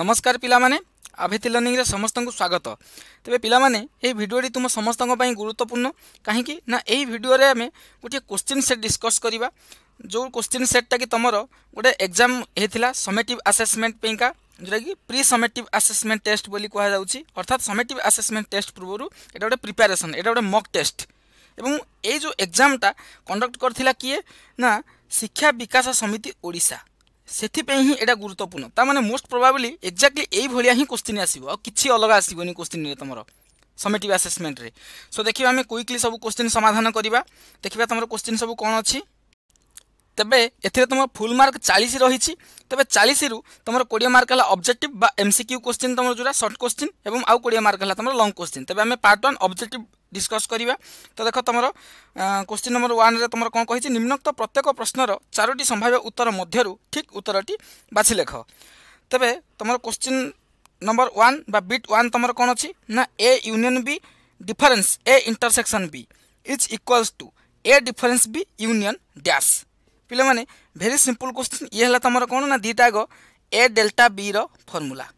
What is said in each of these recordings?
নমস্কার পিলামানে আভেতি লর্নিংরে সমস্তଙ୍କୁ স্বাগত ତେବେ ପିଲାମାନେ ଏହି ଭିଡ଼ିଓଟି ତୁମ ସମସ୍ତଙ୍କ ପାଇଁ ଗୁରୁତ୍ୱପୂର୍ଣ୍ଣ କାହିଁକି ନା ଏହି ଭିଡ଼ିଓରେ ଆମେ ଗୋଟିଏ କୋଶ୍ଚିନ୍ ସେଟ୍ ଡିସ୍କସ୍ କରିବା ଯେଉଁ କୋଶ୍ଚିନ୍ ସେଟ୍ଟା କି ତୁମର ଗୋଟେ ଏକ୍ଜାମ୍ ହେଇଥିଲା ସମେଟିଭ୍ ଆସେସମେଣ୍ଟ ପାଇଁକା ଯେଉଁଟାକି ପ୍ରି ସମେଟିଭ୍ ଆସେସମେଣ୍ଟ ଟେଷ୍ଟ ବୋଲି କୁହାଯାଉଛି ଅର୍ଥାତ୍ ସମେଟିଭ୍ ଆସେସମେଣ୍ଟ ଟେଷ୍ଟ ପୂର୍ବରୁ ଏଇଟା ଗୋଟେ ପ୍ରିପାରେସନ୍ ଏଇଟା ଗୋଟେ ମକ୍ ଟେଷ୍ଟ ଏବଂ ଏଇ ଯେଉଁ ଏକ୍ଜାମ୍ଟା କଣ୍ଡକ୍ଟ କରିଥିଲା କିଏ ନା ଶିକ୍ଷା ବିକାଶ ସମିତି ଓଡ଼ିଶା ସେଥିପାଇଁ ହିଁ ଏଇଟା ଗୁରୁତ୍ୱପୂର୍ଣ୍ଣ ତା ମାନେ ମୋଷ୍ଟ ପ୍ରୋବାବ୍ଲି ଏକ୍ଜାକ୍ଟଲି ଏଇଭଳିଆ ହିଁ କୋଶ୍ଚିନ୍ ଆସିବ ଆଉ କିଛି ଅଲଗା ଆସିବନି କୋଶ୍ଚିନ୍ରେ ତମର ସମେଟିଭ୍ ଆସେସମେଣ୍ଟରେ ସୋ ଦେଖିବା ଆମେ କୁଇକ୍ଲି ସବୁ କୋଶ୍ଚିନ୍ ସମାଧାନ କରିବା ଦେଖିବା ତୁମର କୋଶ୍ଚିନ୍ ସବୁ କ'ଣ ଅଛି ତେବେ ଏଥିରେ ତୁମର ଫୁଲ୍ ମାର୍କ ଚାଳିଶ ରହିଛି ତେବେ ଚାଳିଶରୁ ତୁମର କୋଡ଼ିଏ ମାର୍କ ହେଲା ଅବଜେକ୍ଟିଭ୍ ବା ଏମ୍ ସି କ୍ୟୁ କୋଶ୍ଚିନ୍ ତୁମର ଯେଉଁଟା ସର୍ଟ କୋଶ୍ଚିନ୍ ଏବଂ ଆଉ କୋଡ଼ିଏ ମାର୍କ ହେଲା ତୁମର ଲଙ୍ଗ୍ କୋଶ୍ଚିନ୍ ତେବେ ଆମେ ପାର୍ଟ ୱାନ୍ ଅବଜେକ୍ଟିଭ୍ डिस्कस त देख तमर क्वश्चिन् नम्बर वान त निम्न प्रत्येक प्रश्न र चारोट सम्भाव्य उत्तर मध्य उत्तर टी बालेख त क्विन् नम्बर वान् बा बिट वान् तर कम A union B difference A intersection B is equal to difference B union dash पहिला भेरी सिम्पल क्वेश इहाल्छ तमर किटा आग ए डेल्टा वि र formula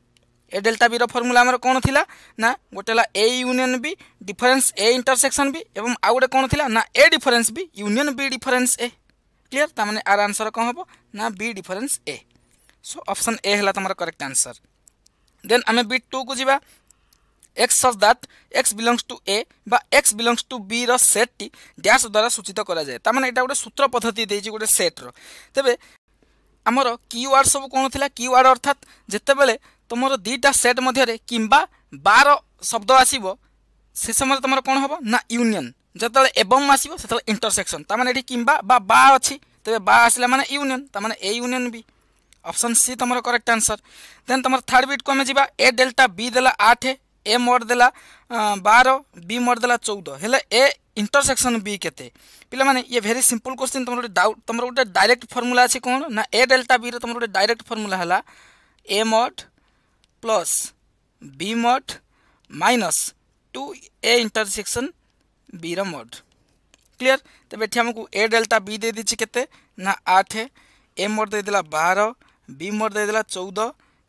A delta B formula आमर कौन थी ना गोटे A union B difference A intersection B एवं आउ गोटे कौन थी ना A difference B union B difference A clear तार आर आंसर कौन हम ना B difference A so option A है तुम करेक्ट आंसर देन आम बी टू को जी X such that X belongs to A বা এক্স বিলংস টু বি র সেটটি ড্যাশ দ্বারা সূচিত করা যায় তার মানে এটা গোটে সূত্র পদ্ধতি দিয়েছি গোটে সেট্র তেবে আমার কিওয়ার্ড সব কোণ লা কিওয়ার্ড অর্থাৎ যেতবে তোমার দুইটা সেট মধ্যে কিংবা বার শব্দ আসব সে সময় তোমার কোণ হব না ইউনিয়ন যেতবে এবং আসব সেতবে ইন্টরসেকশন তার মানে এটি কিংবা বা বা অছি তবে বা আসলে মানে ইউনিয়ন তার মানে A union B option C তোমার করেক্ট আনসর দেন তোমার থার্ড বিট কু আমি যা এ ডেল্টা বি দেলা আঠ ए मोड देला बार बी मोड देला चौदह हेले ए इंटरसेक्शन बी के पे ये भेरी सिंपल क्वेश्चन तुम गोटे डाउट तुम गोटे डायरेक्ट फर्मूला अच्छे कौन ना ए डेल्टा बी तुम गोटे डायरेक्ट फर्मूला है A mod plus B mod minus two A intersection B mod clear तेज ये आमको ए डेल्टा बी दे के ना आठ ए मड देदेला बार बी मड देदेला चौदह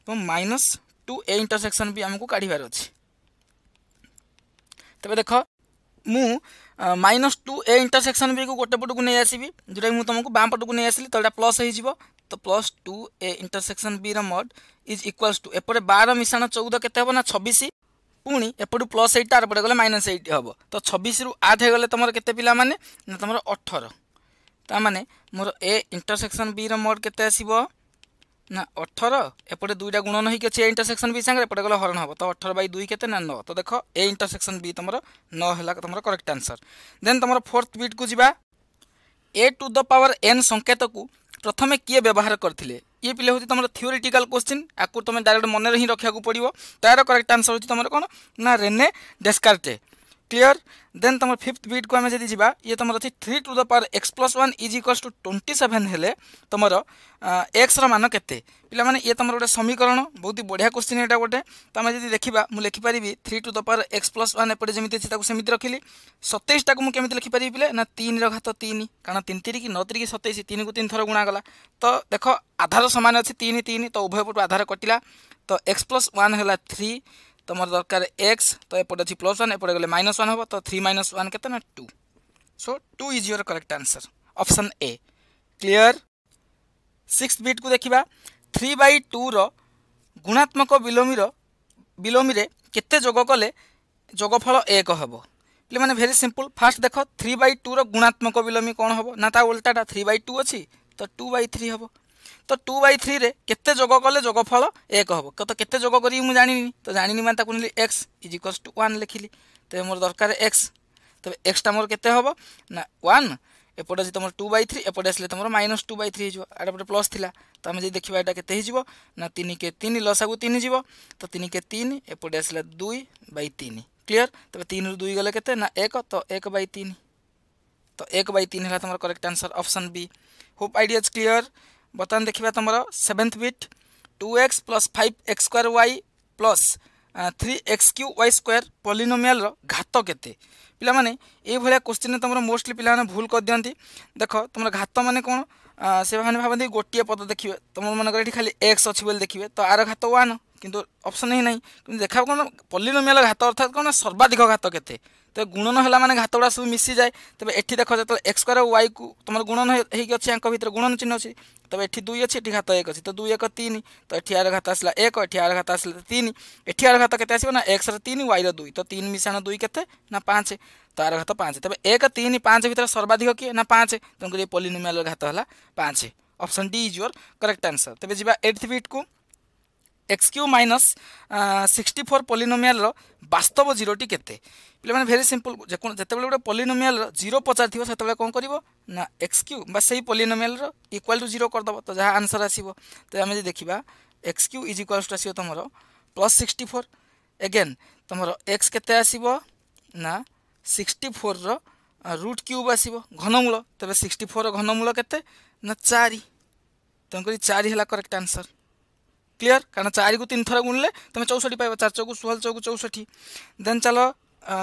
और माइनस टू ए इंटरसेक्शन भी आमको काढ़ार अच्छे तेज देख मु माइनस टू ए इंटरसेक्शन भी को गोटे पटक नहीं आसबि जोटा मुझे तुमको तो बाम पटक नहीं आसली तो यहाँ प्लस हो ତ ପ୍ଲସ୍ ଟୁ ଏ ଇଣ୍ଟରସେକ୍ସନ୍ ବିର ମଡ୍ ଇଜ୍ ଇକ୍ୱାଲ୍ସ ଟୁ ଏପଟେ ବାର ମିଶାଣ ଚଉଦ କେତେ ହେବ ନା ଛବିଶ ପୁଣି ଏପଟୁ ପ୍ଲସ୍ ଏଇଟ୍ ଆରପଟେ ଗଲେ ମାଇନସ୍ ଏଇଟ୍ ହେବ ତ ଛବିଶରୁ ଆଠ ହେଇଗଲେ ତୁମର କେତେ ପିଲାମାନେ ନା ତୁମର ଅଠର ତାମାନେ ମୋର ଏ ଇଣ୍ଟରସେକ୍ସନ୍ ବିର ମଡ୍ କେତେ ଆସିବ ନା ଅଠର ଏପଟେ ଦୁଇଟା ଗୁଣନ ହେଇକି ଅଛି ଏ ଇଣ୍ଟରସେକ୍ସନ୍ ବି ସାଙ୍ଗରେ ଏପଟେ ଗଲେ ହରଣ ହେବ ତ ଅଠର ବାଇ ଦୁଇ କେତେ ନା ନଅ ତ ଦେଖ ଏ ଇଣ୍ଟରସେକ୍ସନ୍ ବି ତୁମର ନଅ ହେଲା ତୁମର କରେକ୍ଟ ଆନ୍ସର୍ ଦେନ୍ ତୁମର ଫୋର୍ଥ ବିଟ୍କୁ ଯିବା A to the power N ସଙ୍କେତକୁ প্রথমে কি ব্যবহার করে ইয়ে পিলে হচ্ছে তোমার থিওরিটিকাল কোশ্চিন আকু তুমি ডাইরেক্ট মনে হি রাখা পড়ব তার করেক্ট আনসর হচ্ছে তোমার কোণ না রেনে ডেসকার্টে क्लीयर देन तुम फिफ्थ बीट को आम जब जी ये तुम अच्छी three to the power X plus one is equals to twenty seven हेले तुम एक्सर मान के पे ये तुम गोटे समीकरण बहुत ही बढ़िया क्वेश्चन यहाँ गोटे तो आम जब देखा मुझे लिखिपारि three to the power X plus one एपटे जमी अच्छी सेमती रखिली सतैशटा को मुझे लिखिपारि पे ना तीन घात तीन कारण तीन तीरिक नौ तीरिक सतैश तीन को तीन थर गुणागला तो देख आधार सामान अच्छी तीन तीन तो उभय पटु आधार कटिला तो एक्स प्लस वन है थ्री তোমার দরকার এক্স তো এপটে অছি প্লস ওয়ান এপটে গেলে মাইনস ওয়ান হব তো থ্রি মাইনস ওয়ান কেতে না two so two is your correct answer option A clear six bit কু দেখা থ্রি বাই টুর গুণাত্মক বিলোমীর বিলোমীরে কেতে যোগ কলে যোগফল এক হব ପିଲାମାନେ ଭେରି ସିମ୍ପଲ୍ ଫାର୍ଷ୍ଟ ଦେଖ ଥ୍ରୀ ବାଇ ଟୁର ଗୁଣାତ୍ମକ ବିଲୋମୀ କ'ଣ ହେବ ନା ତା ଓଲଟାଟା ଥ୍ରୀ ବାଇ ଟୁ ଅଛି ତ ଟୁ ବାଇ ଥ୍ରୀ ହେବ ତ ଟୁ ବାଇ ଥ୍ରୀରେ କେତେ ଯୋଗ କଲେ ଯୋଗଫଳ ଏକ ହେବ ତ କେତେ ଯୋଗ କରିବି ମୁଁ ଜାଣିନି ତ ଜାଣିନି ମାନେ ତାକୁ ନେଲି X is equals to one ଲେଖିଲି ତେବେ ମୋର ଦରକାର ଏକ୍ସ ତେବେ ଏକ୍ସଟା ମୋର କେତେ ହେବ ନା ୱାନ୍ এপটে আছে তোমার টু বাই থ্রি এপটে আসলে তোমার মাইনস টু বাই থ্রি হয়ে আর এপটে প্লস লা তো আমি যদি দেখবা এটা কেতে হয়ে না তিন কে তিন লসাগু তিন যাব তো তিন কে তিন এপটে আসলে দুই বাই তিন ক্লিয়ার তবে তিন দুই গেলে কেতে না এক তো এক বাই তিন তো এক বাই তিন হল তোমার correct answer option B hope idea is clear ବର୍ତ୍ତମାନ ଦେଖିବା ତୁମର seventh bit two X plus five X square Y plus three X cube Y square polynomial ঘাত কেতে পিলামানে এইভাবে কোশ্চিন তোমার মোস্টলি পিলামানে ভুল করদিকে দেখ তোমার ঘাত মানে কোণ সে ভাবতে গোটিয়ে পদ দেখবে তোমার মনে এটি খালি এক্স অছি বলে দেখবে তো আর ঘাত ওয়ান কিন্তু অপশন হি না কিন্তু দেখা কোণ পলিনোমিয়াল ঘাত অর্থাৎ কোণ সর্বাধিক ঘাত কেতে তো গুণন হল মানে ঘাত গুড়া সব মিশি যায় তবে এটি দেখ যেত এক্স স্কোয়ার ওয়াই কু তোমার গুণন হয়ে অনেক অঙ্ক ভিতরে গুণন চিহ্ন অনেক তবে এটি দুই অছি এটি ঘাত এক অছি তো দুই এক তিন তো এটি আর ঘাত আসলা এক এটি আর ঘাত আসলা তিন এটি আর ঘাত কেতে আসবে না এক্সর তিন ওয়াইর দুই তো তিন মিশাণ দুই কেতে না পাঁচ তো আর ঘাত পাঁচ তবে এক তিন পাঁচ ভিতরে সর্বাধিক কি না পাঁচ তেমনি পলিনোমিয়াল ঘাত হল পাঁচ option D is your correct answer तेज जी एट्थ बिट को X cube minus sixty four পলিনোমিয়ালর বাস্তব জিরোটি কেতে পিলামানে ভেরি সিম্পল যেতবে গোটে পলিনোমিয়াল জিরো পচার থাকবে সেতবে কম করব না এক্স কিউ বা সেই পলিনোমিয়ালর ইকুয়াল টু জিরো করদেব তো যা আনসর আসব তো আমি যদি দেখা X cube is equals to আসব তোমার প্লস সিক্সটি ফোর এগেন তোমার এক্স কেতে আসব না সিক্সটি ফোরর রুট কিউব আসব ঘনমূল তবে সিক্সটি ফোরর ঘনমূল কেতে না চারি তেমক চারি হল করেক্ট আনসর क्लियर कारण चार को तीन थर गुणले तुम चौष्टि पाइबा चार चौक षोह चौक चौष्टि देन चल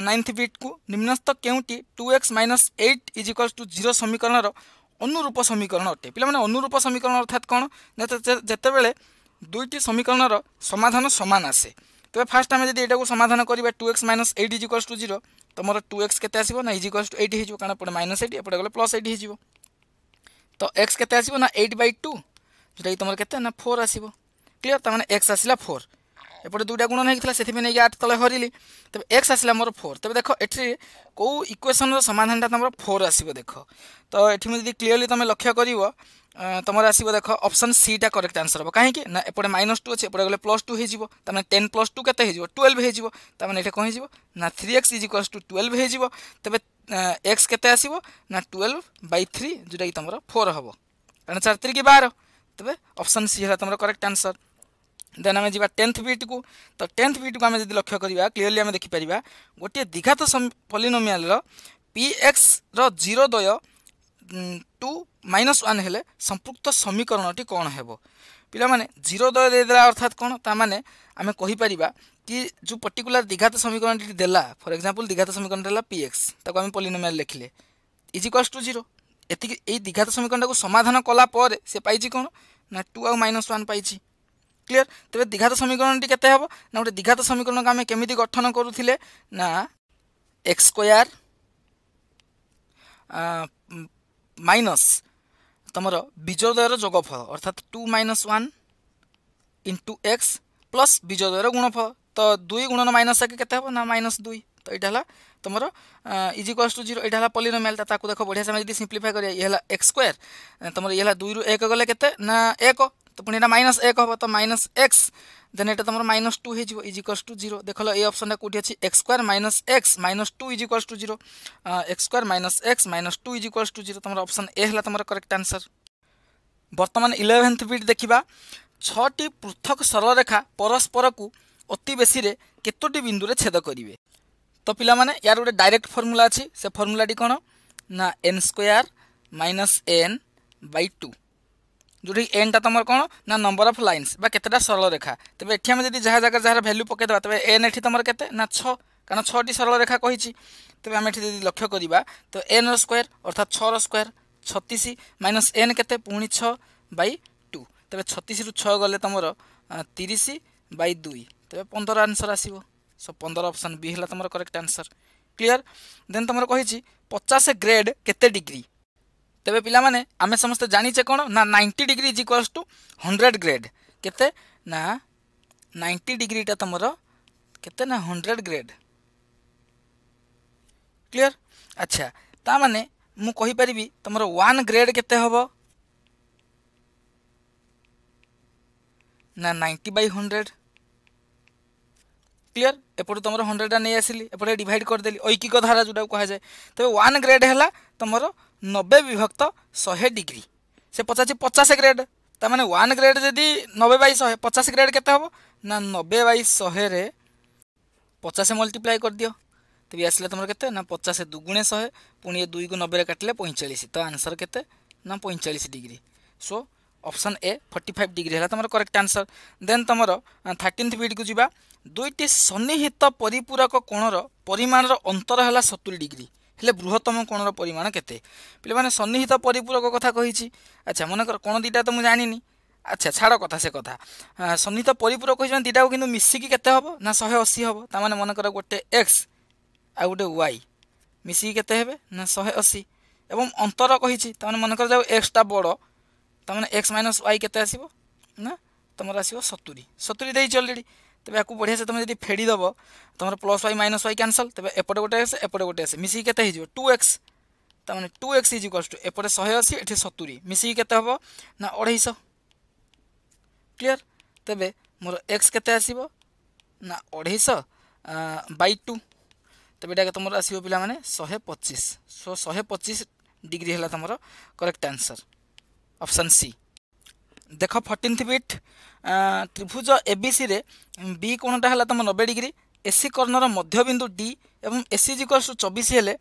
नाइन्थ बिट को निम्नस्थ क्योंटी two X minus eight is equals to zero समीकरण ଅନୁରୂପ ସମୀକରଣ ଅଟେ ପିଲାମାନେ ଅନୁରୂପ ସମୀକରଣ ଅର୍ଥାତ୍ କ'ଣ ଯେତେବେଳେ ଦୁଇଟି ସମୀକରଣର ସମାଧାନ ସମାନ ଆସେ ତେବେ ଫାର୍ଷ୍ଟ ଆମେ ଯଦି ଏଇଟାକୁ ସମାଧାନ କରିବା two X minus eight is equals to zero ତୁମର ଟୁ ଏକ୍ସ କେତେ ଆସିବ ନା ଇଜ୍ ଇକ୍ୱାଲ୍ସ ଟୁ ଏଇଟ୍ ହେଇଯିବ କାରଣ ଏପଟେ ମାଇନସ୍ ଏଇଟ୍ ଏପଟେ ଗଲେ ପ୍ଲସ୍ ଏଇଟ୍ ହେଇଯିବ ତ ଏକ୍ସ କେତେ ଆସିବ ନା ଏଇଟ୍ ବାଇ ଟୁ ଯେଉଁଟାକି ତୁମର କେତେ ନା ଫୋର୍ ଆସିବ ক্লিয়র তার মানে এক্স আসলা ফোর এপটে দুইটা গুণ হয়েছিল সেই নিয়ে আট তলে হরিলি তবে এক্স আসলা মোর ফোর তবে দেখ এটি কেউ ইকুয়েসনর সমাধানটা তোমার ফোর আসব দেখ তো এটি যদি ক্লিয়রলি তুমি লক্ষ্য করব তোমার আসব দেখ অপশন সিটা করেক্ট আনসর হব কাহি না এপটে মাইনস টু আছে এপটে গেলে প্লস টু হয়ে তার মানে টেন প্লস টু কেতে হয়ে টুয়েলভ হয়ে তার মানে এটা কম হয়ে না three X is equal to twelve হয়ে তবে এক্স কেতে আসব না টুয়েলভ বাই থ্রি যেটা কি তোমার ফোর হব কারণ চার তিরিকি বার তবে অপশন সি হল তোমার করেক্ট আনসর ଦେନ୍ ଆମେ ଯିବା ଟେନ୍ଥ ବିଟ୍କୁ ତ ଟେନ୍ଥ ବିଟ୍କୁ ଆମେ ଯଦି ଲକ୍ଷ୍ୟ କରିବା କ୍ଲିଅରଲି ଆମେ ଦେଖିପାରିବା ଗୋଟିଏ ଦୀଘାତ ପଲିନୋମିଆଲର ପି ଏକ୍ସର ଜିରୋଦ୍ୱୟ ଟୁ ମାଇନସ୍ ୱାନ୍ ହେଲେ ସମ୍ପୃକ୍ତ ସମୀକରଣଟି କ'ଣ ହେବ ପିଲାମାନେ ଜିରୋଦ୍ୱୟ ଦେଇଦେଲା ଅର୍ଥାତ୍ କ'ଣ ତା'ମାନେ ଆମେ କହିପାରିବା କି ଯେଉଁ ପର୍ଟିକୁଲାର ଦୀଘାତ ସମୀକରଣଟି ଦେଲା ଫର୍ ଏକ୍ଜାମ୍ପଲ୍ ଦୀଘାତ ସମୀକରଣ ଦେଲା ପି ଏକ୍ସ ତାକୁ ଆମେ ପଲିନୋମିଆଲ ଲେଖିଲେ ଇଜ୍ ଇକ୍ୱାଲ୍ସ ଟୁ ଜିରୋ ଏତିକି ଏଇ ଦୀଘାତ ସମୀକରଣଟାକୁ ସମାଧାନ କଲା ପରେ ସେ ପାଇଛି କ'ଣ ନା ଟୁ ଆଉ ମାଇନସ୍ ୱାନ୍ ପାଇଛି ক্লিয়ার তবে দ্বিঘাত সমীকরণটি কেতে হব না গোটে দ্বিঘাত সমীকরণকে আমি কেমিতি গঠন করুলে না এক্স স্কোয়ার মাইনস তোমার বীজদ্বয়ের যোগফল অর্থাৎ two minus one into X plus বীজদ্বয়ের গুণফল তো দুই গুণন মাইনস এক কেতে হব না মাইনস দুই তো এটা হল তোমার ইজ ইকোয়াস টু জিরো এটা হল পলিনোমিয়ালটা তাকে দেখ বঢ়িয়া সে যদি সিম্পলিফাই করিয়া ইয়ে হল এক্স স্কোয়ার তোমার ইয়ে হল দুই রু এক গলে কেতে না এক তো পুঁ এটা মাইনস এক হব তো মাইনস এক্স দেন এটা তোমার মাইনস টু হয়ে ইজ ইকোয়ালস টু জিরো দেখল এই অপশনটা কোটি আছে X square minus X minus two is equals to zero X square minus X minus two is equals to zero তোমার অপশন এ হল তোমার করেক্ট আনসর বর্তমান ইলেভেন্থ বিট দেখা ছটি পৃথক সরলরেখা পরস্পরকু অতি বেশিরে কতোটি বিন্দুরে ছেদ করবে তো পিলামানে ইয়ার গোটে ডাইরেক্ট ফর্মুলা আছে সে ফর্মুলাটি কোণ না N square minus N by two ଯେଉଁଠି ଏନ୍ଟା ତୁମର କ'ଣ ନା ନମ୍ବର ଅଫ୍ ଲାଇନ୍ସ ବା କେତେଟା ସରଳରେଖା ତେବେ ଏଠି ଆମେ ଯଦି ଯାହା ଜାଗା ଯାହାର ଭ୍ୟାଲ୍ୟୁ ପକାଇଦେବା ତେବେ ଏନ୍ ଏଠି ତୁମର କେତେ ନା ଛଅ କାରଣ ଛଅଟି ସରଳରେଖା କହିଛି ତେବେ ଆମେ ଏଠି ଯଦି ଲକ୍ଷ୍ୟ କରିବା ତ ଏନ୍ର ସ୍କୋୟାର ଅର୍ଥାৎ ଛଅର ସ୍କୋୟାର ଛତିଶ ମାଇନସ୍ ଏନ୍ କେତେ ପୁଣି ଛଅ ବାଇ ଟୁ ତେବେ ଛତିଶରୁ ଛଅ ଗଲେ ତୁମର ତିରିଶ ବାଇ ଦୁଇ ତେବେ ପନ୍ଦର ଆନ୍ସର୍ ଆସିବ ସୋ ପନ୍ଦର ଅପସନ୍ ବି ହେଲା ତୁମର କରେକ୍ଟ ଆନ୍ସର୍ କ୍ଲିଅର୍ ଦେନ୍ ତୁମର କହିଛି ପଚାଶ ଗ୍ରେଡ୍ କେତେ ଡିଗ୍ରୀ ତେବେ ପିଲାମାନେ ଆମେ ସମସ୍ତେ ଜାଣିଛେ କ'ଣ ନା ninety degree is equals to hundred grade କେତେ ନା ନାଇଣ୍ଟି ଡିଗ୍ରୀଟା ତୁମର କେତେ ନା ହଣ୍ଡ୍ରେଡ଼ ଗ୍ରେଡ୍ କ୍ଲିଅର ଆଚ୍ଛା ତାମାନେ ମୁଁ କହିପାରିବି ତୁମର ୱାନ୍ ଗ୍ରେଡ୍ କେତେ ହେବ ନା ନାଇଣ୍ଟି ବାଇ ହଣ୍ଡ୍ରେଡ଼ ক্লিয়ার এপটু তোমার হন্ড্রেডটা নিয়ে আসলি এপটে ডিভাইড করেদেলি ঐকিক ধারা যেটা কুহযায় তবে ওয়ান গ্রেড হল তোমার ନବେ ବିଭକ୍ତ ଶହେ ଡିଗ୍ରୀ ସେ ପଚାରିଛି ପଚାଶ ଗ୍ରେଡ୍ ତାମାନେ ୱାନ୍ ଗ୍ରେଡ୍ ଯଦି ନବେ ବାଇ ଶହେ ପଚାଶ ଗ୍ରେଡ୍ କେତେ ହେବ ନା ନବେ ବାଇ ଶହେରେ ପଚାଶ ମଲ୍ଟିପ୍ଲାଏ କରିଦିଅ ତେବେ ଆସିଲେ ତୁମର କେତେ ନା ପଚାଶ ଦୁଗୁଣେ ଶହେ ପୁଣି ଏ ଦୁଇକୁ ନବେରେ କାଟିଲେ ପଇଁଚାଳିଶ ତ ଆନ୍ସର୍ କେତେ ନା ପଇଁଚାଳିଶ degree so option A forty five degree ହେଲା ତୁମର କରେକ୍ଟ ଆନ୍ସର୍ ଦେନ୍ ତୁମର ଥାର୍ଟିନ୍ଥ ବିଡ଼୍କୁ ଯିବା ଦୁଇଟି ସନ୍ନିହିତ ପରିପୂରକ କୋଣର ପରିମାଣର ଅନ୍ତର ହେଲା ସତୁରୀ ଡିଗ୍ରୀ ହେଲେ ବୃହତ୍ତମ କୋଣର ପରିମାଣ କେତେ ପିଲାମାନେ ସନ୍ନିହିତ ପରିପୂରକ କଥା କହିଛି ଆଚ୍ଛା ମନେକର କୋଣ ଦୁଇଟା ତ ମୁଁ ଜାଣିନି আচ্ছা ছাড় কথা সে কথা সন্নিহিত পরিপূরক হয়েছেন দুইটাও কিন্তু মিশিকি কেতে হব না শহে অশী হব তার মানে মনে কর গোটে এক্স আর গোটে ওয়াই মিশিকি কেতে হবে না শহে অশী এবং অন্তর কী তার মানে মনে কর যাও এক্সটা বড় তার মানে এক্স মাইনস ওয়াই কেতে আসব না তোমার আসব সতুরি সতুরি দিয়েছি অলরেডি ତେବେ ୟାକୁ ବଢ଼ିଆ ସେ ତୁମେ ଯଦି ଫେଡ଼ିଦେବ ତୁମର plus Y minus Y cancel ତେବେ ଏପଟେ ଗୋଟେ ଆସେ ଏପଟେ ଗୋଟେ ଆସେ ମିଶିକି କେତେ ହେଇଯିବ ଟୁ ଏକ୍ସ ତାମାନେ two X is equals to ଏପଟେ ଶହେ ଅଛି ଏଠି ସତୁରି ମିଶିକି କେତେ ହେବ ନା ଅଢ଼େଇଶହ କ୍ଲିଅର ତେବେ ମୋର ଏକ୍ସ କେତେ ଆସିବ ନା ଅଢ଼େଇଶହ ବାଇ ଟୁ ତେବେ ଏଇଟା ତୁମର ଆସିବ ପିଲାମାନେ ଶହେ ପଚିଶ ସୋ ଶହେ ପଚିଶ ଡିଗ୍ରୀ ହେଲା ତୁମର କରେକ୍ଟ ଆନ୍ସର୍ ଅପସନ୍ ସି দেখ ফর্টিন্থ বিট ত্রিভুজ এবিসিরে বি কোণটা হল তোমার নবে ডিগ্রি এসি কর্ণর মধ্যবিন্দু ডি এবং এসি জিকস চবিশ হলে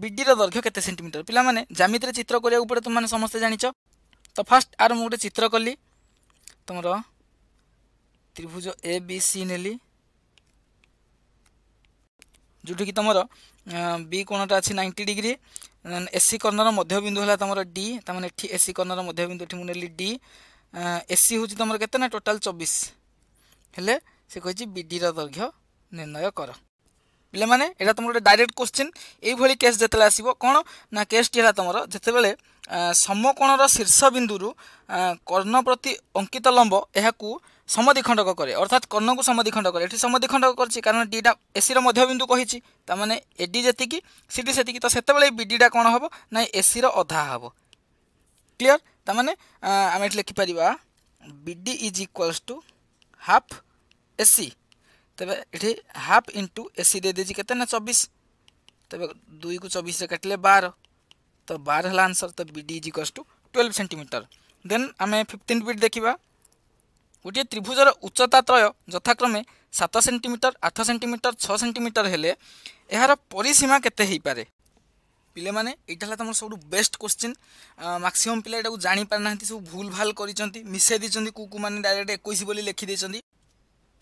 বিডির দৈর্ঘ্য কেতে সেটিমিটর পিলা মানে জ্যামিতিরে চিত্র করা উপরে তুমি সমস্তে জাঁচ তো ফার্স্ট আর মু গোটে চিত্র কলি তোমার ত্রিভুজ এ বি সি নেলি ଯେଉଁଠିକି ତୁମର ବି କୋଣଟା ଅଛି ନାଇଣ୍ଟି ଡିଗ୍ରୀ ଏସ୍ ସି କର୍ଣ୍ଣର ମଧ୍ୟବିନ୍ଦୁ ହେଲା ତୁମର ଡି ତାମାନେ ଏଠି ଏସ୍ ସି କର୍ଣ୍ଣର ମଧ୍ୟବିନ୍ଦୁ ଏଠି ମୁଁ ନେଲି ଡି এসি ହେଉଛି ତୁମର କେତେ ନା ଟୋଟାଲ୍ ଚବିଶ ହେଲେ ସେ କହିଛି ବିଡ଼ିର ଦୈର୍ଘ୍ୟ ନିର୍ଣ୍ଣୟ କର ପିଲାମାନେ ଏଇଟା ତୁମର ଗୋଟେ ଡାଇରେକ୍ଟ କୋଶ୍ଚିନ୍ ଏଇଭଳି କେସ୍ ଯେତେବେଳେ ଆସିବ କ'ଣ ନା କେସ୍ଟି ହେଲା ତୁମର ଯେତେବେଳେ ସମକୋଣର ଶୀର୍ଷ ବିନ୍ଦୁରୁ କର୍ଣ୍ଣ ପ୍ରତି ଅଙ୍କିତ ଲମ୍ବ ଏହାକୁ ସମଦ୍ୱିଖଣ୍ଡକ କରେ ଅର୍ଥାତ୍ କର୍ଣ୍ଣକୁ ସମଦ୍ୱିଖଣ୍ଡକ କରେ ଏଠି ସମଦ୍ୱିଖଣ୍ଡକ କରିଛି କାରଣ ଡିଟା ଏସିର ମଧ୍ୟବିନ୍ଦୁ କହିଛି ତା'ମାନେ ଏଡି ଯେତିକି ସିଡି ସେତିକି ତ ସେତେବେଳେ ବିଡ଼ିଟା କ'ଣ ହେବ ନା ଏସିର ଅଧା ହେବ କ୍ଲିଅର୍ ତାମାନେ ଆମେ ଏଠି ଲେଖିପାରିବା B D is equals to half AC ତେବେ ଏଠି ହାଫ୍ ଇଣ୍ଟୁ ଏସି ଦେଇଦେଇଛି କେତେ ନା ଚବିଶ ତେବେ ଦୁଇକୁ ଚବିଶରେ କାଟିଲେ ବାର ତ ବାର ହେଲା ଆନ୍ସର୍ ତ B D is equals to twelve centimetre then ଆମେ ଫିଫ୍ଟିନ୍ ଫିଟ୍ ଦେଖିବା ଗୋଟିଏ ତ୍ରିଭୁଜର ଉଚ୍ଚତା ତ୍ରୟ ଯଥାକ୍ରମେ ସାତ ସେଣ୍ଟିମିଟର ଆଠ ସେଣ୍ଟିମିଟର ଛଅ ସେଣ୍ଟିମିଟର ହେଲେ ଏହାର ପରିସୀମା କେତେ ହୋଇପାରେ ପିଲାମାନେ ଏଇଟା ହେଲା ତୁମର ସବୁଠୁ ବେଷ୍ଟ କ୍ୱେଶ୍ଚିନ୍ ମାକ୍ସିମମ୍ ପିଲା ଏଇଟାକୁ ଜାଣିପାରୁନାହାନ୍ତି ସବୁ ଭୁଲ ଭାଲ କରିଛନ୍ତି ମିଶାଇ ଦେଇଛନ୍ତି କୁକୁ ମାନେ ଡାଇରେକ୍ଟ ଏକୋଇଶ ବୋଲି ଲେଖିଦେଇଛନ୍ତି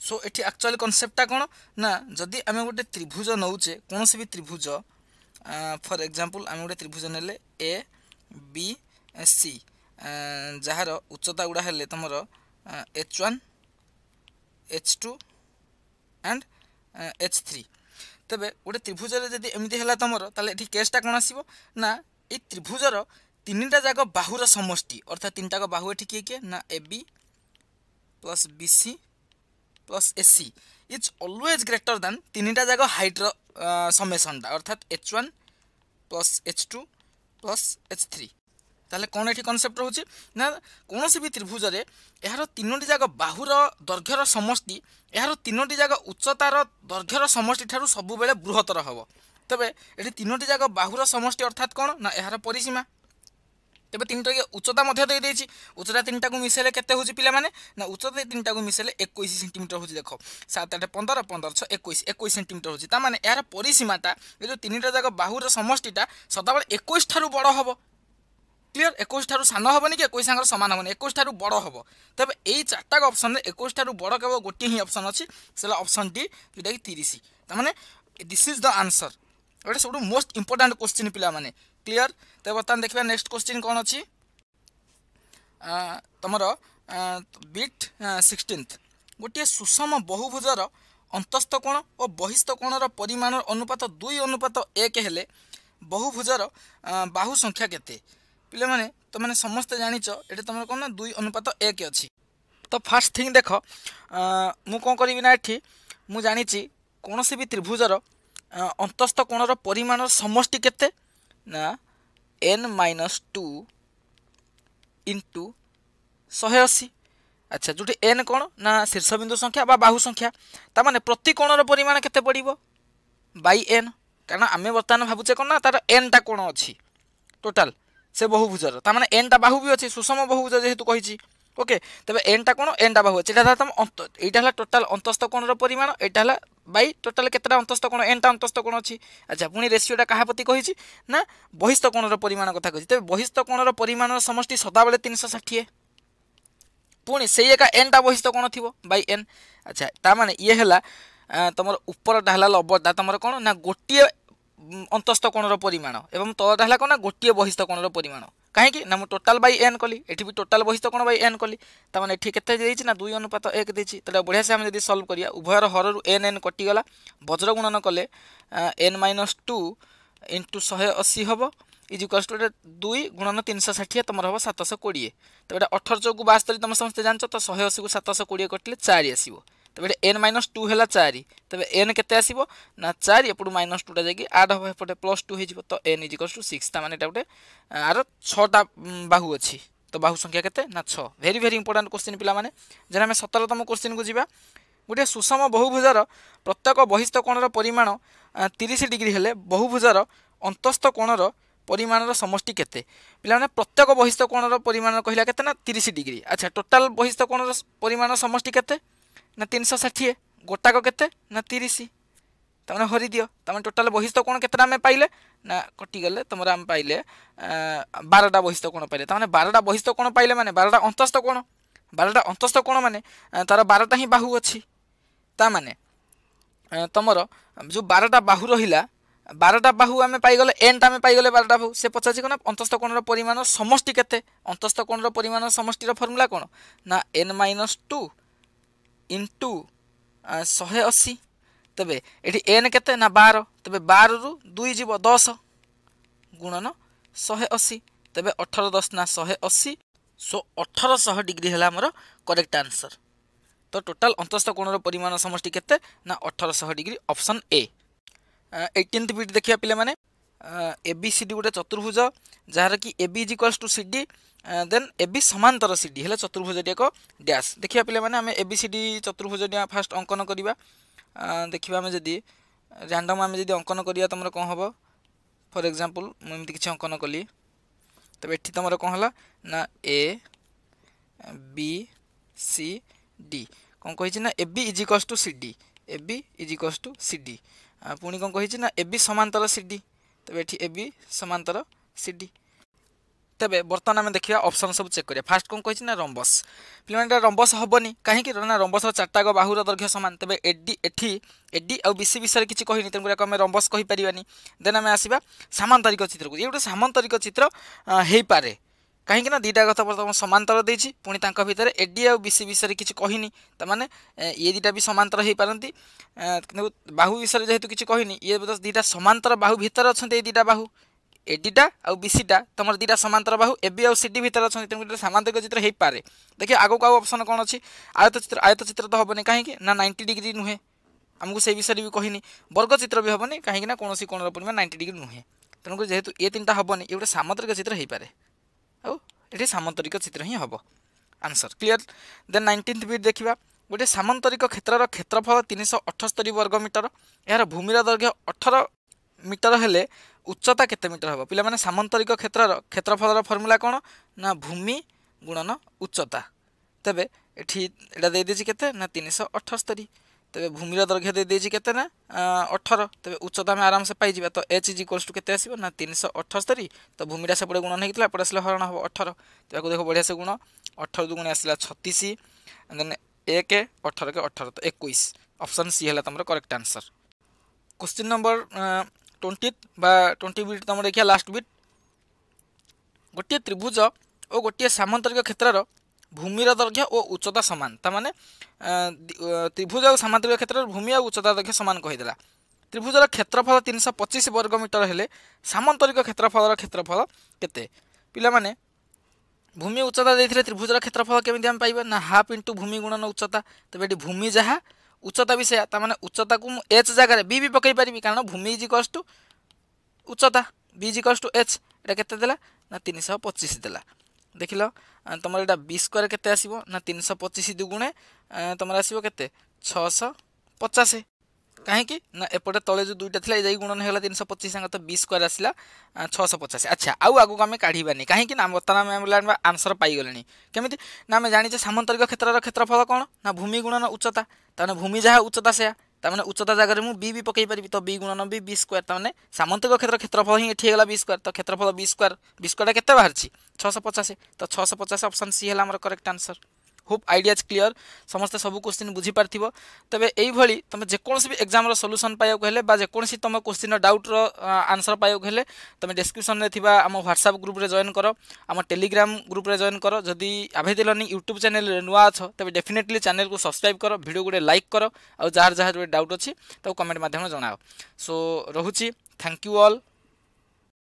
ସୋ ଏଠି ଆକ୍ଚୁଆଲି କନସେପ୍ଟଟା କ'ଣ ନା ଯଦି ଆମେ ଗୋଟେ ତ୍ରିଭୁଜ ନେଉଛେ କୌଣସି ବି ତ୍ରିଭୁଜ ଫର୍ ଏକ୍ଜାମ୍ପଲ୍ ଆମେ ଗୋଟେ ତ୍ରିଭୁଜ ନେଲେ ଏ ବି ସି ଯାହାର ଉଚ୍ଚତା ଗୁଡ଼ା ହେଲେ ତୁମର H one H two and H three ତେବେ ଗୋଟେ ତ୍ରିଭୁଜରେ ଯଦି ଏମିତି ହେଲା ତୁମର ତାହେଲେ ଏଠି କେସ୍ଟା କ'ଣ ଆସିବ ନା ଏଇ ତ୍ରିଭୁଜର ତିନିଟା ଯାକ ବାହୁର ସମଷ୍ଟି ଅର୍ଥାৎ ତିନିଟାକ ବାହୁ ଏଠି କିଏ କିଏ ନା A B plus B C plus A C is always greater than ତିନିଟା ଯାକ ହାଇଟ୍ର ସମେସନ୍ଟା ଅର୍ଥାତ୍ H one plus H two plus H three তাহলে କ'ଣ ଏଠି କନସେପ୍ଟ ରହୁଛି ନା କୌଣସି ବି ତ୍ରିଭୁଜରେ ଏହାର ତିନୋଟି ଯାକ ବାହୁର ଦୈର୍ଘ୍ୟର ସମଷ୍ଟି ଏହାର ତିନୋଟି ଯାକ ଉଚ୍ଚତାର ଦୈର୍ଘ୍ୟର ସମଷ୍ଟି ଠାରୁ ସବୁବେଳେ ବୃହତ୍ତର ହେବ ତେବେ ଏଠି ତିନୋଟି ଯାକ ବାହୁର ସମଷ୍ଟି ଅର୍ଥାତ୍ କ'ଣ ନା ଏହାର ପରିସୀମା ତେବେ ତିନିଟାକି ଉଚ୍ଚତା ମଧ୍ୟ ଦେଇଦେଇଛି ଉଚ୍ଚତା ତିନିଟାକୁ ମିଶାଇଲେ କେତେ ହେଉଛି ପିଲାମାନେ ନା ଉଚ୍ଚତା ତିନିଟାକୁ ମିଶାଇଲେ ଏକୋଇଶ ସେଣ୍ଟିମିଟର ହେଉଛି ଦେଖ ସାତ ଆଠ ପନ୍ଦର ପନ୍ଦର ଛଅ ଏକୋଇଶ ଏକୋଇଶ ସେଣ୍ଟିମିଟର ହେଉଛି ତା'ମାନେ ଏହାର ପରିସୀମାଟା ଏ ଯେଉଁ ତିନିଟା ଯାକ ବାହୁର ସମଷ୍ଟିଟା ସଦାବେଳେ ଏକୋଇଶ ଠାରୁ ବଡ଼ ହେବ ক্লিয়ার একুশ ঠার সান হব নাকি একুশ সাগর সমান হব না একুশ ঠার বড় হব তবে এই চারটা অপসন একুশ ঠার বড় কেবল গোটি হি অপসন অনেক অপসন ডি যেটা কি তিরিশ তার মানে দিস ইজ দ আনসর এটা সবু মোস্ট ইম্পর্টাট কোশ্চিন পিলা মানে ক্লিয়ার তো বর্তমানে দেখবা নেক্সট কোশ্চিন কম অ তোমার বিট সিক্সটিন্থ গোটিয়ে সুষম বহুভুজর অন্তস্থ কোণ ও বহিষ্ঠ কোণর পরিমাণ অনুপাত দুই অনুপাত এক হলে বহুভুজর বাহু সংখ্যা কেতে ପିଲାମାନେ ତୁମମାନେ ସମସ୍ତେ ଜାଣିଛ ଏଠି ତୁମର କ'ଣ ନା ଦୁଇ ଅନୁପାତ ଏକ ଅଛି ତ ଫାର୍ଷ୍ଟ ଥିଙ୍ଗ ଦେଖ ମୁଁ କ'ଣ କରିବି ନା ଏଠି ମୁଁ ଜାଣିଛି କୌଣସି ବି ତ୍ରିଭୁଜର ଅନ୍ତସ୍ଥ କୋଣର ପରିମାଣର ସମଷ୍ଟି କେତେ ନା ଏନ୍ ମାଇନସ୍ ଟୁ ଇଣ୍ଟୁ ଶହେ ଅଶୀ ଆଚ୍ଛା ଯେଉଁଠି ଏନ୍ କ'ଣ ନା ଶୀର୍ଷବିନ୍ଦୁ ସଂଖ୍ୟା ବା ବାହୁ ସଂଖ୍ୟା ତା'ମାନେ ପ୍ରତି କୋଣର ପରିମାଣ କେତେ ପଡ଼ିବ ବାଇ ଏନ୍ କାରଣ ଆମେ ବର୍ତ୍ତମାନ ଭାବୁଛେ କ'ଣ ନା ତା'ର ଏନ୍ଟା କଣ ଅଛି ଟୋଟାଲ୍ সে বহুভুজর তার মানে এনটা বাহুবি অছি সুষম বহুভুজ যেহেতু কইছি ওকে তবে এনটা কোণ এনটা বাহু আছে এটা হল তোমার অন্ত এইটা হল টোটাল অন্তস্থ কোণর পরিমাণ এটা হল বাই টোটাল কেতটা অন্তস্থ কোণ এনটা অন্তস্থ কোণ অছি আচ্ছা পুনি রেসিওটা কাহা প্রতি কইছি না বহিস্থ কোণর পরিমাণ কথা কইছি তবে বহিস্থ কোণর পরিমাণর সমষ্টি সদাবেলে তিনশো ষাঠিয়ে পুনি সেই একা এনটা বহিস্থ কোণ থিব বাই এন আচ্ছা তার মানে ইয়ে হলা তোমার উপরটা হল লবরটা তোমার কোণ না গোটিয়ে অন্তঃস্থকোণর পরিমাণ এবং তলটা হল কোণ না গোটিয়ে বহিস্থকোণর পরিমাণ কাহিঁকি না মু টোটাল বাই এন কলি এটি বি টোটাল বহিস্থকোণ বাই এন কলি তার মানে এটি কেতে দিয়েছি না দুই অনুপাত এক দিয়েছি তাহলে বঢ়িয়া সে আমি যদি সলভ করিয়া উভয়ের হরর এন এন কটিগলা বজ্র গুণন কলে এন মাইনস টু ইন্টু শহে অশী হব ইজ ইকাল টু দুই গুণন তিনশো ষাঠিয়ে তোমার হব সাতশো কোড়িয়ে তো এটা অঠর চৌকু বাস্তরি তুমি সমস্ত জাঁচ তো শহে অশীকু সাতশো কোড়িয়ে কটিলে চারি আসবে তবে এটা এন মাইনস টু হল চারি তবে এন কেতে আসব না চারি এপটু মাইনস টুটা যাই আড হব এপটে প্লস টু হয়ে তো n is equals to six তার মানে এটা গোটে আর ছটা বাহু অছি তো বাহু সংখ্যা কেতে না ছ ভেরি ভেরি ইম্পর্টাট কোশ্চিন পিলামানে যেন আমি সতেরতম কোশ্চিন কু যা গোটিয়ে সুষম বহুভুজার প্রত্যেক বহিস্থ কোণর পরিমাণ তিরিশ ডিগ্রি হলে বহুভুজার অন্তস্থ কোণর পরিমাণর সমষ্টি কেতে পিলামানে প্রত্যেক বহিস্থ কোণর পরিমাণ কহিলা কেতে না তিরিশ ডিগ্রি আচ্ছা টোটাল বহিস্থ কোণর পরিমাণ সমষ্টি কেতে ନା ତିନିଶହ ଷାଠିଏ ଗୋଟାକ କେତେ ନା ତିରିଶ ତୁମେ ହରିଦିଅ ତୁମେ ଟୋଟାଲ ବହିସ୍ତ କ'ଣ କେତେଟା ଆମେ ପାଇଲେ ନା କଟିଗଲେ ତୁମର ଆମେ ପାଇଲେ ବାରଟା ବହିସ୍ତ କ'ଣ ପାଇଲେ ତା'ମାନେ ବାରଟା ବହିସ୍ତ କ'ଣ ପାଇଲେ ମାନେ ବାରଟା ଅନ୍ତସ୍ଥ କ'ଣ ବାରଟା ଅନ୍ତସ୍ଥ କ'ଣ ମାନେ ତା'ର ବାରଟା ହିଁ ବାହୁ ଅଛି ତା'ମାନେ ତୁମର ଯେଉଁ ବାରଟା ବାହୁ ରହିଲା ବାରଟା ବାହୁ ଆମେ ପାଇଗଲେ এন্ড ଆମେ ପାଇଗଲେ ବାରଟା ବାହୁ ସେ পচারছি କଣ অন্তস্থ କୋଣର ପରିମାଣ ସମଷ୍ଟି କେତେ অন্তস্থ କୋଣର ପରିମାଣ ସମଷ୍ଟିର ଫର୍ମୁଲା କଣ ନା ଏନ୍ মাইনস ଟୁ ইন্টু ଶହେ ଅଶୀ ତେବେ ଏଠି ଏନ୍ କେତେ ନା ବାର ତେବେ ବାରରୁ ଦୁଇ ଯିବ ଦଶ ଗୁଣନ ଶହେ ଅଶୀ ତେବେ ଅଠର ଦଶ ନା ଶହେ ଅଶୀ ସୋ ଅଠରଶହ ଡିଗ୍ରୀ ହେଲା ଆମର କରେକ୍ଟ ଆନ୍ସର ତ ଟୋଟାଲ ଅନ୍ତସ୍ଥ କୋଣର ପରିମାଣ ସମଷ୍ଟି କେତେ ନା ଅଠରଶହ degree option A eighteenth bit ଦେଖିବା ପିଲାମାନେ এবি সিডি গোটে চতুর্ভুজ যাହାର କି A B is equals to C D then A B ସମାନ୍ତର ସିଡି ହେଲା ଚତୁର୍ଭୁଜଟି ଏକ ଡ୍ୟାସ୍ ଦେଖିବା ପିଲାମାନେ ଆମେ ଏବି ସିଡି ଚତୁର୍ଭୁଜଟି ଫାର୍ଷ୍ଟ ଅଙ୍କନ କରିବା ଦେଖିବା ଆମେ ଯଦି ରାଣ୍ଡମ୍ ଆମେ ଯଦି ଅଙ୍କନ କରିବା ତୁମର କ'ଣ ହେବ ଫର୍ ଏକ୍ଜାମ୍ପଲ୍ ମୁଁ ଏମିତି କିଛି ଅଙ୍କନ କଲି ତେବେ ଏଠି ତୁମର କ'ଣ ହେଲା ନା ଏ ବି ସି ଡି କ'ଣ କହିଛି ନା A B is equals to C D A B is equals to C D ପୁଣି କ'ଣ କହିଛି ନା ଏବି ସମାନ୍ତର ସିଡି तेब ये ए बी सामांतर सी डी तेज बर्तमान आम देखा अप्सन सब चेक करा फास्ट कौन कही रम्बस पे रम्बस हेनी कहीं रम्बस चार्टाग बाहूर दर्घ्य सामान तेज एडी एटी एडी आउ बीसी विषय किसी कही तेनालीरु आम रम्बस कहीपरानी देन आम आसा सामांतरिक चित्र को ये गोटे सामांतरिक चित्र हो पाए କାହିଁକିନା ଦୁଇଟା କଥା ବର୍ତ୍ତମାନ ସମାନ୍ତର ଦେଇଛି ପୁଣି ତାଙ୍କ ଭିତରେ ଏ ଡି ଆଉ ବି ସି ବିଷୟରେ କିଛି କହିନି ତାମାନେ ଇଏ ଦୁଇଟା ବି ସମାନ୍ତର ହୋଇପାରନ୍ତି କିନ୍ତୁ ବାହୁ ବିଷୟରେ ଯେହେତୁ କିଛି କହିନି ଇଏ ଦୁଇଟା ସମାନ୍ତର ବାହୁ ଭିତରେ ଅଛନ୍ତି ଏଇ ଦୁଇଟା ବାହୁ ଏଡିଟା ଆଉ ବିସିଟା ତୁମର ଦୁଇଟା ସମାନ୍ତର ବାହୁ ବି ଆଉ ସିଡି ଭିତରେ ଅଛନ୍ତି ତେଣୁ ଗୋଟେ ସାମାନ୍ତରିକ ଚିତ୍ର ହେଇପାରେ ଦେଖିବା ଆଗକୁ ଆଉ ଅପସନ୍ କ'ଣ ଅଛି ଆୟତ ଚିତ୍ର ଆୟତ ଚିତ୍ର ତ ହେବନି କାହିଁକି ନା ନାଇଣ୍ଟି ଡିଗ୍ରୀ ନୁହେଁ ଆମକୁ ସେ ବିଷୟରେ ବି କହିନି ବର୍ଗ ଚିତ୍ର ବି ହେବନି କାହିଁକିନା କୌଣସି କୋଣର ପରିମାଣ ନାଇଣ୍ଟି ଡିଗ୍ରୀ ନୁହେଁ ତେଣୁକରି ଯେହେତୁ ଏ ତିନିଟା ହେବନି ଏ ଗୋଟେ ସାମାନ୍ତରିକ ଚିତ୍ର ହେଇପାରେ ଆଉ ଏଠି ସାମନ୍ତରିକ ଚିତ୍ର ହିଁ ହେବ answer clear then nineteenth bit ଦେଖିବା ଗୋଟିଏ ସାମନ୍ତରିକ କ୍ଷେତ୍ରର କ୍ଷେତ୍ରଫଳ ତିନିଶହ ଅଠସ୍ତରୀ ବର୍ଗ ମିଟର ଏହାର ଭୂମିର ଦୈର୍ଘ୍ୟ ଅଠର ମିଟର ହେଲେ ଉଚ୍ଚତା କେତେ ମିଟର ହେବ ପିଲାମାନେ ସାମନ୍ତରିକ କ୍ଷେତ୍ରର କ୍ଷେତ୍ରଫଳର ଫର୍ମୁଲା କ'ଣ ନା ଭୂମି ଗୁଣନ ଉଚ୍ଚତା ତେବେ ଏଠି ଏଇଟା ଦେଇଦେଇଛି କେତେ ନା ତିନିଶହ ଅଠସ୍ତରୀ ତେବେ ଭୂମିର ଦୈର୍ଘ୍ୟ ଦେଇଦେଇଛି କେତେ ନା ଅଠର ତେବେ ଉଚ୍ଚତା ଆମେ ଆରାମସେ ପାଇଯିବା ତ ଏଚ୍ ଇଜ୍ ଇକ୍ୱାଲ୍ସ ଟୁ କେତେ ଆସିବ ନା ତିନିଶହ ଅଠସ୍ତରୀ ତ ଭୂମିଟା ସେପଟେ ଗୁଣନ ହେଇଥିଲା ଏପଟେ ଆସିଲେ ହରଣ ହେବ ଅଠର ତ ୟାକୁ ଦେଖ ବଢ଼ିଆ ସେ ଗୁଣ ଅଠର ଦୁଗୁଣେ ଆସିଲା ଛତିଶ ଦେନ୍ ଏକ ଅଠରକେ ଅଠର ତ ଏକୋଇଶ ଅପସନ୍ ସି ହେଲା ତୁମର correct answer question number twenty ବା ଟ୍ୱେଣ୍ଟି ବିଟ୍ ତୁମର ଦେଖିବା ଲାଷ୍ଟ ବିଟ୍ ଗୋଟିଏ ତ୍ରିଭୁଜ ଓ ଗୋଟିଏ ସାମନ୍ତରିକ କ୍ଷେତ୍ରର ভূমির দৈর্ঘ্য ও উচ্চতা সমান তার মানে ত্রিভুজ আর সামাত্রিক ক্ষেত্রে ভূমি আর উচ্চতা দৈর্ঘ্য সমান কহিদেলা ত্রিভুজর ক্ষেত্রফল তিনশহ পঁচিশ বর্গ মিটর হলে সামান্তরিক ক্ষেত্রফলর ক্ষেত্রফল কেতে পিলামানে ভূমি উচ্চতা দিয়ে ত্রিভুজর ক্ষেত্রফল কেমি আমি পাইবা না হাফ ইন্টু ভূমি গুণন উচ্চতা তবে এটি ভূমি যাহা উচ্চতা বি সেয়া তার মানে উচ্চতাকে মু এচ জায়গায় বি বি পকাই পারি কারণ ভূমি ইজ ইকস টু উচ্চতা B is equals to H এটা কেতে দেলা না তিনশহ পঁচিশ দেলা ଦେଖିଲ ତୁମର ଏଇଟା ବି ସ୍କୋୟାର କେତେ ଆସିବ ନା ତିନିଶହ ପଚିଶ ଦୁଗୁଣେ ତୁମର ଆସିବ କେତେ ଛଅଶହ ପଚାଶ କାହିଁକି ନା ଏପଟେ ତଳେ ଯେଉଁ ଦୁଇଟା ଥିଲା ଏ ଯାଇ ଗୁଣନ ହେଇଗଲା ତିନିଶହ ପଚିଶ ସାଙ୍ଗ ତ ବି ସ୍କୋୟାର ଆସିଲା ଛଅଶହ ପଚାଶ ଆଚ୍ଛା ଆଉ ଆଗକୁ ଆମେ କାଢ଼ିବାନି କାହିଁକି ନା ବର୍ତ୍ତମାନ ଆମେ ଆମେ ଆନ୍ସର ପାଇଗଲେଣି କେମିତି ନା ଆମେ ଜାଣିଛେ ସାମନ୍ତରିକ କ୍ଷେତ୍ରର କ୍ଷେତ୍ରଫଳ କ'ଣ ନା ଭୂମି ଗୁଣନ ଉଚ୍ଚତା ତାହେଲେ ଭୂମି ଯାହା ଉଚ୍ଚତା ସେୟା ତାମାନେ ଉଚ୍ଚତା ଜାଗାରେ ମୁଁ ବି ବି ପକାଇ ପାରିବି ତ ବି ଗୁଣନ ବି ବି ସ୍କୋୟାର ତାମାନେ ସାମନ୍ତିକ କ୍ଷେତ୍ର କ୍ଷେତ୍ରଫଳ ହିଁ ଏଠି ହେଇଗଲା ବି ସ୍କୋୟାର ତ କ୍ଷେତ୍ରଫଳ ବି ସ୍କୋୟାର ବି ସ୍କୋୟାରଟା କେତେ ବାହାରିଛି ଛଅଶହ ପଚାଶ ତ ଛଅଶହ ପଚାଶ ଅପସନ୍ ସି ହେଲା ଆମର correct answer hope ideas clear সমস্তে সব কোশ্চিন বুঝিপারিথিব তবে এইভাবে তুমি যেকোনসি বি এক্সামর সলুসন পাইবাকে হলে বা যেকোনসি তুম কোশ্চিনর ডাউটর আনসর পাইবাকে হলে তুমি ডেসক্রিপশনরে থিবা আম হোয়াটসঅ্যাপ গ্রুপরে জয়েন কর আম টেলিগ্রাম গ্রুপরে জয়েন কর যদি আভে দিলনি ইউট্যুব চ্যানেলরে নূয়া আছ তবে ডেফিনেটলি চ্যানেলকে সবসক্রাইব কর ভিডিও গুড়ে লাইক কর আর যার যার ডাউট অছি তাকে কমেন্ট মাধ্যমে জনাও সো রহুছি থ্যাংক ইউ অল